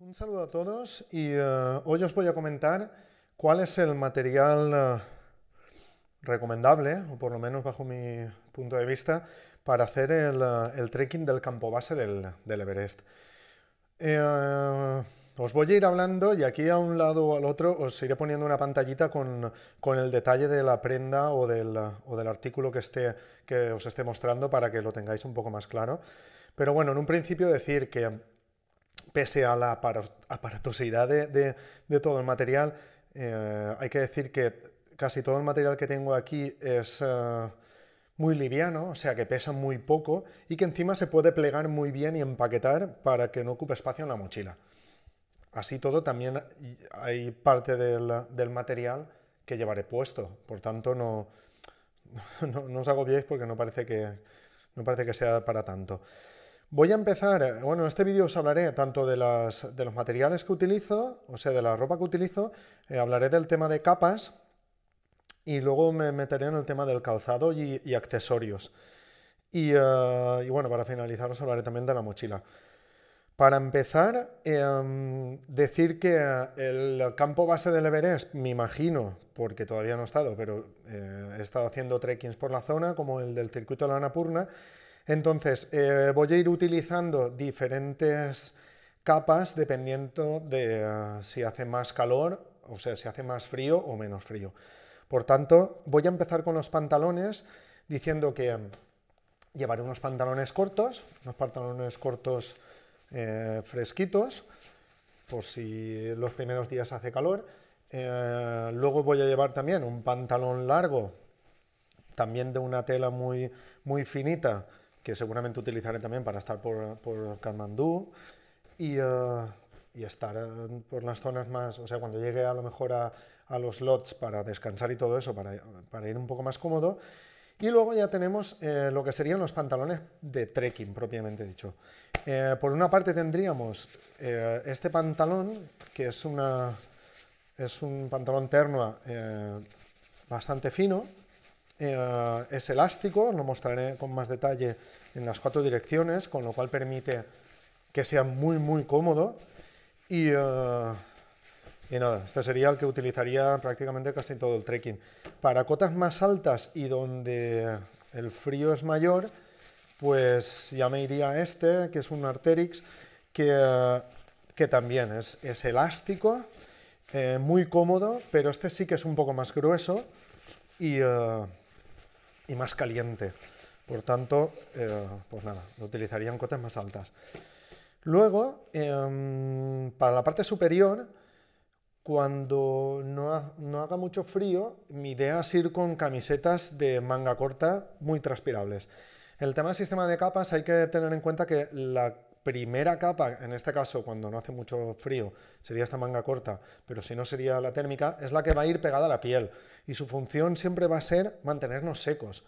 Un saludo a todos y eh, hoy os voy a comentar cuál es el material eh, recomendable, o por lo menos bajo mi punto de vista, para hacer el, eh, trekking del campo base del, Everest. os voy a ir hablando y aquí a un lado o al otro os iré poniendo una pantallita con, el detalle de la prenda o del, del, artículo que, esté, que os esté mostrando para que lo tengáis un poco más claro. Pero bueno, en un principio decir que pese a la aparatosidad de, todo el material, eh, hay que decir que casi todo el material que tengo aquí es eh, muy liviano, o sea que pesa muy poco y que encima se puede plegar muy bien y empaquetar para que no ocupe espacio en la mochila. Así todo, también hay parte del, material que llevaré puesto, por tanto no, no, os agobiéis porque no parece que, no parece que sea para tanto. Voy a empezar, eh, bueno, en este vídeo os hablaré tanto de, los materiales que utilizo, o sea, de la ropa que utilizo, eh, hablaré del tema de capas y luego me meteré en el tema del calzado y, accesorios. Eh, y, bueno, para finalizar os hablaré también de la mochila. Para empezar, em, decir que el campo base del Everest, me imagino, porque todavía no he estado, pero he estado haciendo trekkings por la zona, como el del circuito de la Anapurna, entonces, eh, voy a ir utilizando diferentes capas dependiendo de eh, si hace más calor, o sea, si hace más frío o menos frío. Por tanto, voy a empezar con los pantalones diciendo que eh, llevaré unos pantalones cortos, unos pantalones cortos fresquitos, por si los primeros días hace calor. luego voy a llevar también un pantalón largo, también de una tela muy, muy finita, seguramente utilizaré también para estar por, por y, eh, y estar por las zonas más, o sea, cuando llegue a lo mejor a, a los lots para descansar y todo eso, para, para, ir un poco más cómodo. Y luego ya tenemos eh, lo que serían los pantalones de trekking, propiamente dicho. Eh, por una parte tendríamos este pantalón, que es, una, es un pantalón ternua bastante fino, es elástico, lo mostraré con más detalle en las cuatro direcciones, con lo cual permite que sea muy, muy cómodo. Eh, y, nada, este sería el que utilizaría prácticamente casi todo el trekking. Para cotas más altas y donde el frío es mayor, pues ya me iría a este, que es un Arterix, que, eh, que también es, elástico, eh, muy cómodo, pero este sí que es un poco más grueso y, y más caliente. Por tanto, eh, pues nada, utilizarían cotas más altas. Luego, eh, para la parte superior, cuando no, no, haga mucho frío, mi idea es ir con camisetas de manga corta muy transpirables. El tema del sistema de capas hay que tener en cuenta que la primera capa, en este caso cuando no hace mucho frío, sería esta manga corta, pero si no sería la térmica, es la que va a ir pegada a la piel y su función siempre va a ser mantenernos secos.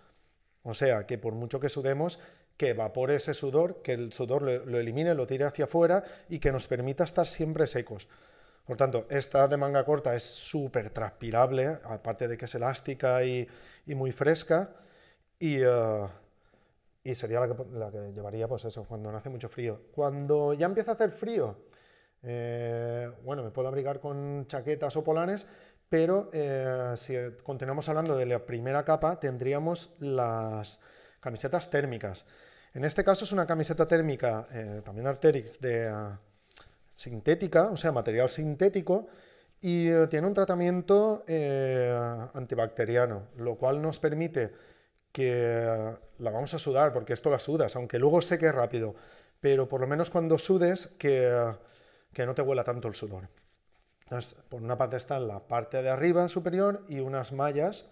O sea, que por mucho que sudemos, que evapore ese sudor, que el sudor lo, elimine, lo tire hacia afuera y que nos permita estar siempre secos. Por tanto, esta de manga corta es súper transpirable, aparte de que es elástica y, muy fresca. Y, eh, sería la que, llevaría, pues eso, cuando no hace mucho frío. Cuando ya empieza a hacer frío, eh, bueno, me puedo abrigar con chaquetas o polanes, pero eh, si continuamos hablando de la primera capa, tendríamos las camisetas térmicas. En este caso es una camiseta térmica, eh, también Arterix, de ah, sintética, o sea, material sintético, y eh, tiene un tratamiento antibacteriano, lo cual nos permite que ah, la vamos a sudar, porque esto la sudas, aunque luego seque rápido, pero por lo menos cuando sudes que, ah, que no te huela tanto el sudor por una parte está la parte de arriba superior y unas mallas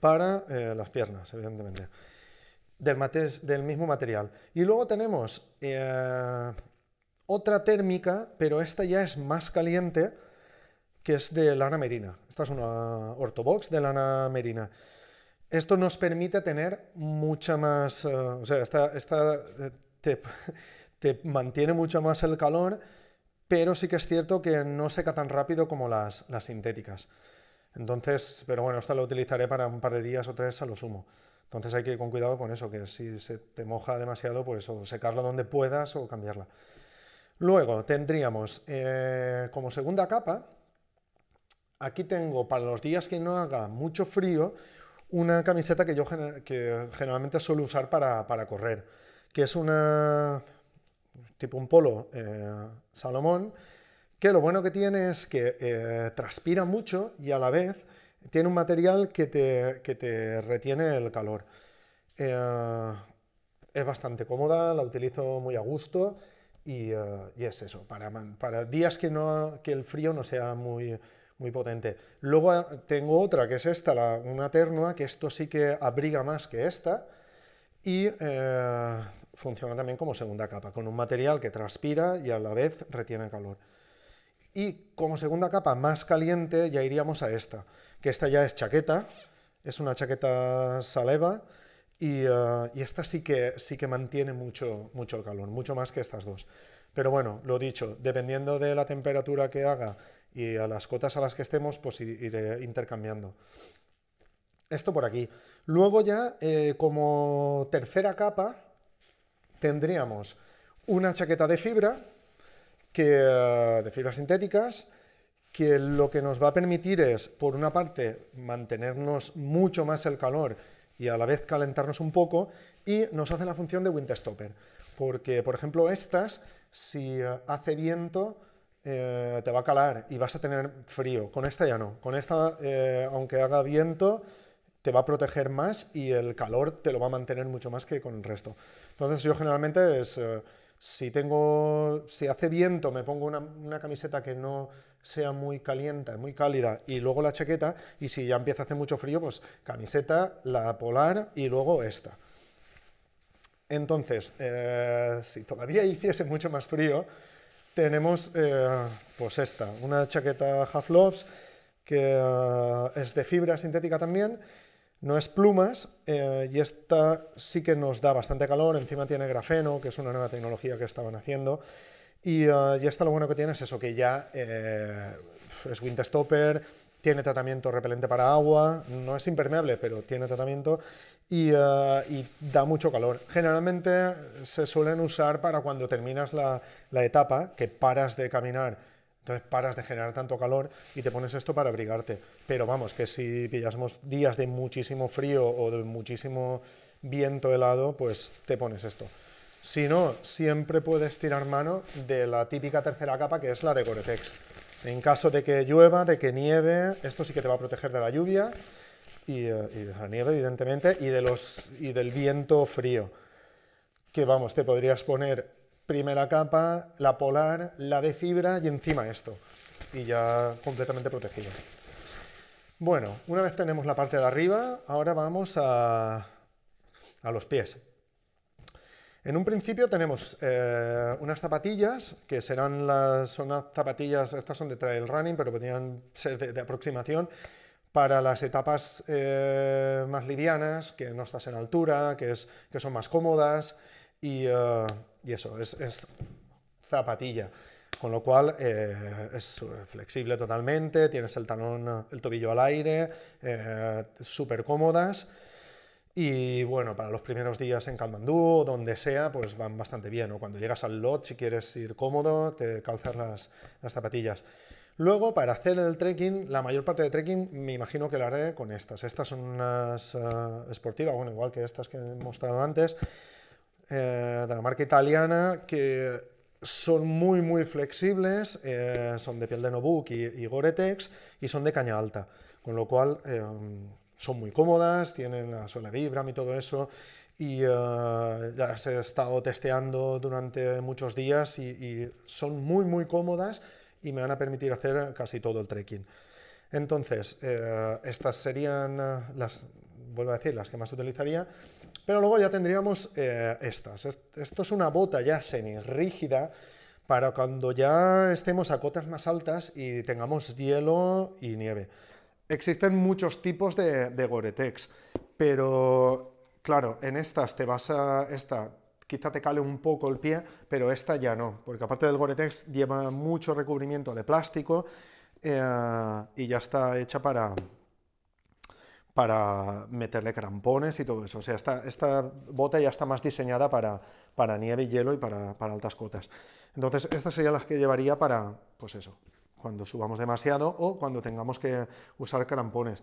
para eh, las piernas, evidentemente, del, del, mismo material. Y luego tenemos eh, otra térmica, pero esta ya es más caliente, que es de lana merina. Esta es una ortobox de lana merina. Esto nos permite tener mucha más, eh, o sea, esta, te, te, mantiene mucho más el calor pero sí que es cierto que no seca tan rápido como las, sintéticas. Entonces, pero bueno, esta la utilizaré para un par de días o tres a lo sumo. Entonces hay que ir con cuidado con eso, que si se te moja demasiado, pues o secarla donde puedas o cambiarla. Luego tendríamos eh, como segunda capa, aquí tengo para los días que no haga mucho frío, una camiseta que yo generalmente suelo usar para correr, que es una, tipo un polo eh, Salomón, que lo bueno que tiene es que eh, transpira mucho y a la vez tiene un material que te, retiene el calor. Eh, es bastante cómoda, la utilizo muy a gusto y, es eso, para, para días que, no, que el frío no sea muy, muy potente. Luego tengo otra, que es esta, la, una ternua, que esto sí que abriga más que esta, y funciona también como segunda capa, con un material que transpira y a la vez retiene calor. Y como segunda capa más caliente ya iríamos a esta, que esta ya es chaqueta, es una chaqueta saleva eh, y, esta sí que, sí que mantiene mucho, mucho el calor, mucho más que estas dos. Pero bueno, lo dicho, dependiendo de la temperatura que haga y a las cotas a las que estemos, pues iré intercambiando. Esto por aquí. Luego ya, eh, como tercera capa, tendríamos una chaqueta de fibra, que, eh, de fibras sintéticas, que lo que nos va a permitir es, por una parte, mantenernos mucho más el calor y a la vez calentarnos un poco, y nos hace la función de windstopper porque, por ejemplo, estas, si eh, hace viento, eh, te va a calar y vas a tener frío. Con esta ya no. Con esta, aunque haga viento, te va a proteger más y el calor te lo va a mantener mucho más que con el resto. Entonces yo generalmente es, eh, si tengo, si hace viento me pongo una, camiseta que no sea muy caliente, muy cálida y luego la chaqueta y si ya empieza a hacer mucho frío pues camiseta, la polar y luego esta. Entonces, eh, si todavía hiciese mucho más frío, tenemos eh, pues esta, una chaqueta Half Loves que es de fibra sintética también no es plumas eh, y esta sí que nos da bastante calor, encima tiene grafeno, que es una nueva tecnología que estaban haciendo, y, ya eh, y esta lo bueno que tiene es eso, que ya eh, es windstopper, tiene tratamiento repelente para agua, no es impermeable, pero tiene tratamiento y, da mucho calor. Generalmente se suelen usar para cuando terminas la etapa, que paras de caminar entonces paras de generar tanto calor y te pones esto para abrigarte. Pero vamos, que si pillásemos días de muchísimo frío o de muchísimo viento helado, pues te pones esto. Si no, siempre puedes tirar mano de la típica tercera capa que es la de gore En caso de que llueva, de que nieve, esto sí que te va a proteger de la lluvia y, eh, de la nieve, evidentemente, y, y del viento frío. Que vamos, te podrías poner primera capa, la polar, la de fibra y encima esto. Y ya completamente protegido. Bueno, una vez tenemos la parte de arriba, ahora vamos a, los pies. En un principio tenemos eh, unas zapatillas, que serán las, son zapatillas, estas son de trail running, pero podrían ser de, aproximación, para las etapas eh, más livianas, que no estás en altura, que, que son más cómodas, eh, y, eso, es, zapatilla, con lo cual eh, es flexible totalmente, tienes el talón, el tobillo al aire, eh, súper cómodas. Y bueno, para los primeros días en Kalmandú o donde sea, pues van bastante bien. O cuando llegas al lot, si quieres ir cómodo, te calzas las, zapatillas. Luego, para hacer el trekking, la mayor parte de trekking me imagino que la haré con estas. Estas son unas esportivas, bueno, igual que estas que he mostrado antes, eh, de la marca e italiana que son muy muy flexibles, eh, son de piel de no y, y Gore-Tex y son de caña alta, con lo cual eh, son muy cómodas, tienen la sola y todo eso y ya he estado testeando durante muchos días y, son muy muy cómodas y me van a permitir hacer casi todo el trekking. Entonces, estas serían las, vuelvo a decir, las que más utilizaría. Pero luego ya tendríamos eh, estas. Esto es una bota ya semi-rígida para cuando ya estemos a cotas más altas y tengamos hielo y nieve. Existen muchos tipos de, Goretex, Gore-Tex, pero claro, en estas te vas a... Esta, quizá te cale un poco el pie, pero esta ya no, porque aparte del Gore-Tex lleva mucho recubrimiento de plástico eh, y ya está hecha para, para meterle crampones y todo eso. O sea, esta, esta bota ya está más diseñada para, para nieve y hielo y para, altas cotas. Entonces, estas serían las que llevaría para, pues eso, cuando subamos demasiado o cuando tengamos que usar crampones.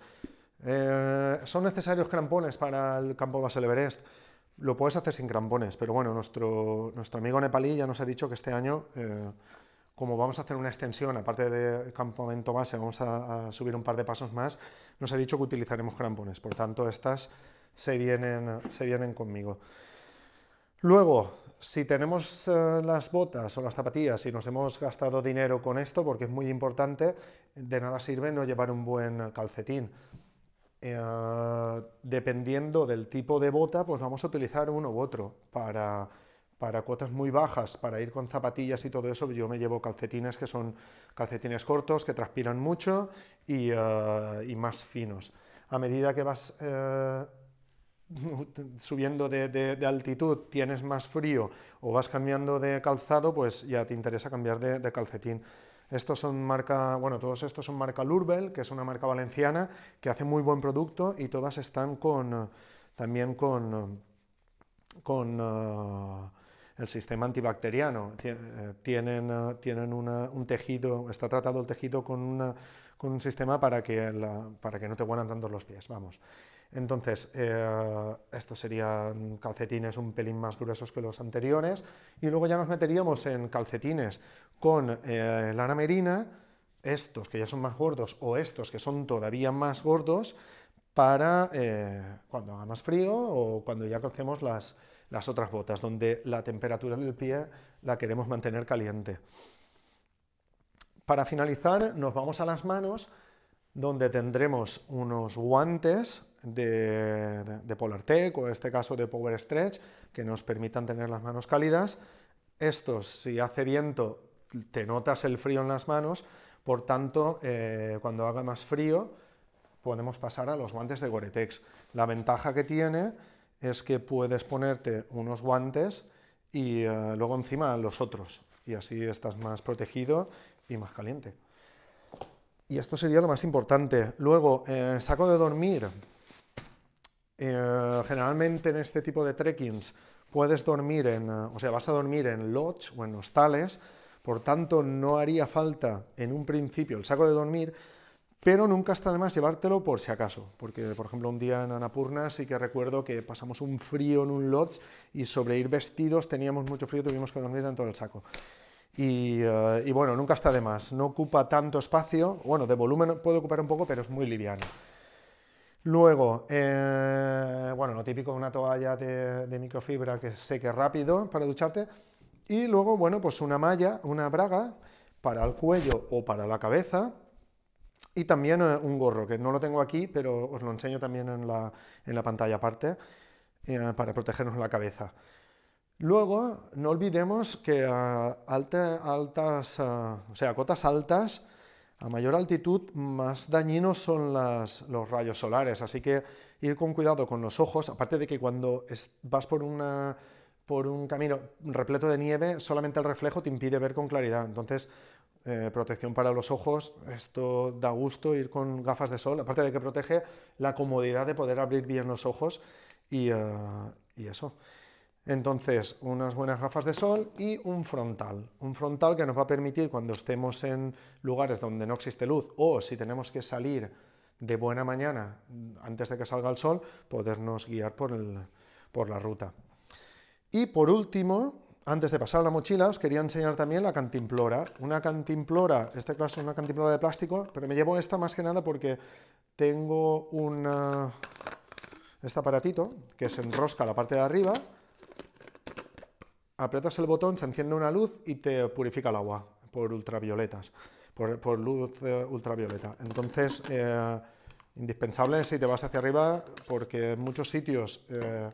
Eh, ¿Son necesarios crampones para el campo base Everest? Lo puedes hacer sin crampones, pero bueno, nuestro, nuestro amigo nepalí ya nos ha dicho que este año... Eh, como vamos a hacer una extensión, aparte del campamento base, vamos a, subir un par de pasos más, nos ha dicho que utilizaremos crampones, por tanto estas se vienen, se vienen conmigo. Luego, si tenemos eh, las botas o las zapatillas y nos hemos gastado dinero con esto, porque es muy importante, de nada sirve no llevar un buen calcetín. Eh, dependiendo del tipo de bota, pues vamos a utilizar uno u otro para para cuotas muy bajas, para ir con zapatillas y todo eso, yo me llevo calcetines que son calcetines cortos, que transpiran mucho y, eh, más finos. A medida que vas eh, subiendo de, altitud, tienes más frío o vas cambiando de calzado, pues ya te interesa cambiar de, calcetín. Estos son marca, bueno, todos estos son marca Lurbel, que es una marca valenciana que hace muy buen producto y todas están con, también con, con eh, el sistema antibacteriano. Eh, tienen, eh, tienen un tejido, está tratado el tejido con, un sistema para que, para que no te huelan tanto los pies, vamos. Entonces, eh, estos serían calcetines un pelín más gruesos que los anteriores y luego ya nos meteríamos en calcetines con lana merina, estos que ya son más gordos o estos que son todavía más gordos para cuando haga más frío o cuando ya calcemos las, las otras botas, donde la temperatura del pie la queremos mantener caliente. Para finalizar, nos vamos a las manos, donde tendremos unos guantes de, de, Polartec, o en este caso de Power Stretch, que nos permitan tener las manos cálidas. Estos, si hace viento, te notas el frío en las manos, por tanto, eh, cuando haga más frío, podemos pasar a los guantes de Gore-Tex. La ventaja que tiene es que puedes ponerte unos guantes y eh, luego encima los otros. Y así estás más protegido y más caliente. Y esto sería lo más importante. Luego, eh, saco de dormir. Eh, generalmente en este tipo de trekkings puedes dormir en, o sea, vas a dormir en lodge o en hostales, por tanto no haría falta en un principio el saco de dormir, pero nunca está de más llevártelo por si acaso, porque por ejemplo un día en Anapurna sí que recuerdo que pasamos un frío en un lodge y sobre ir vestidos teníamos mucho frío, tuvimos que dormir dentro del saco. Y, eh, bueno, nunca está de más, no ocupa tanto espacio, bueno, de volumen puede ocupar un poco, pero es muy liviano. Luego, eh, bueno, lo típico, una toalla de, de microfibra que seque rápido para ducharte. Y luego, bueno, pues una malla, una braga para el cuello o para la cabeza, y también eh, un gorro, que no lo tengo aquí, pero os lo enseño también en la, pantalla aparte, eh, para protegernos la cabeza. Luego, no olvidemos que a altas, eh, o sea, a cotas altas, a mayor altitud, más dañinos son los rayos solares, así que ir con cuidado con los ojos, aparte de que cuando vas por, una, por un camino repleto de nieve, solamente el reflejo te impide ver con claridad, entonces eh, protección para los ojos, esto da gusto ir con gafas de sol, aparte de que protege la comodidad de poder abrir bien los ojos eh, y, eso. Entonces, unas buenas gafas de sol y un frontal. Un frontal que nos va a permitir cuando estemos en lugares donde no existe luz o si tenemos que salir de buena mañana antes de que salga el sol, podernos guiar por la ruta. Y por último, antes de pasar a la mochila, os quería enseñar también la cantimplora. Una cantimplora, este caso es una cantimplora de plástico, pero me llevo esta más que nada porque tengo un... este aparatito que se enrosca la parte de arriba, aprietas el botón, se enciende una luz y te purifica el agua por ultravioletas, por, luz eh, ultravioleta. Entonces, eh, indispensable si te vas hacia arriba porque en muchos sitios... Eh,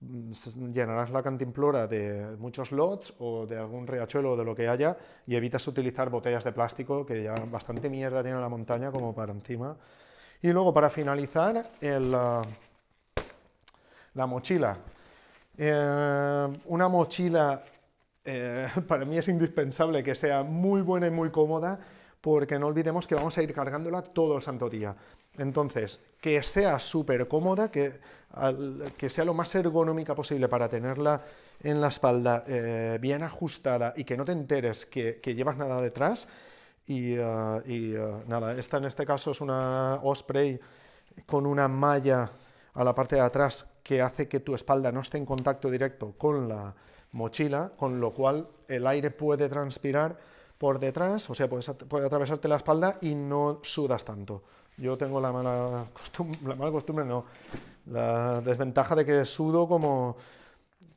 llenarás la cantimplora de muchos lots o de algún riachuelo o de lo que haya y evitas utilizar botellas de plástico que ya bastante mierda tiene la montaña como para encima. Y luego para finalizar, ah, la, mochila. Eh, una mochila eh, para mí es indispensable que sea muy buena y muy cómoda porque no olvidemos que vamos a ir cargándola todo el santo día. Entonces, que sea súper cómoda, que, sea lo más ergonómica posible para tenerla en la espalda eh, bien ajustada y que no te enteres que, llevas nada detrás. Y, eh, eh, nada, esta en este caso es una Osprey con una malla a la parte de atrás que hace que tu espalda no esté en contacto directo con la mochila, con lo cual el aire puede transpirar por detrás, o sea, puede atravesarte la espalda y no sudas tanto. Yo tengo la mala costumbre, no, la desventaja de que sudo como,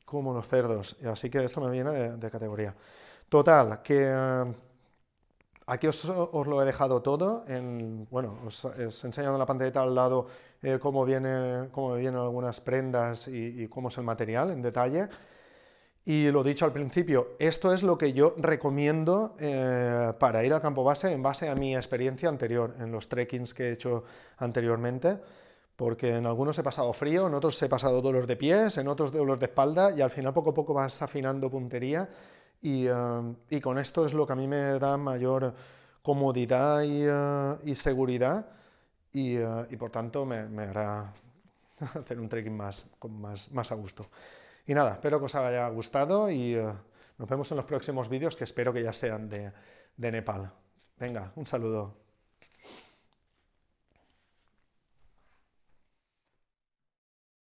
como los cerdos, así que esto me viene de, categoría. Total, que eh, aquí os, lo he dejado todo, en, bueno, os, he enseñado en la pantallita al lado eh, cómo, viene, cómo vienen algunas prendas y cómo es el material en detalle. Y lo dicho al principio, esto es lo que yo recomiendo eh, para ir al campo base en base a mi experiencia anterior, en los trekkings que he hecho anteriormente, porque en algunos he pasado frío, en otros he pasado dolor de pies, en otros dolor de espalda, y al final poco a poco vas afinando puntería, y, eh, con esto es lo que a mí me da mayor comodidad y, eh, seguridad, y, por tanto me, hará hacer un trekking más, más, más a gusto. Y nada, espero que os haya gustado y eh, nos vemos en los próximos vídeos que espero que ya sean de Nepal. Venga, un saludo.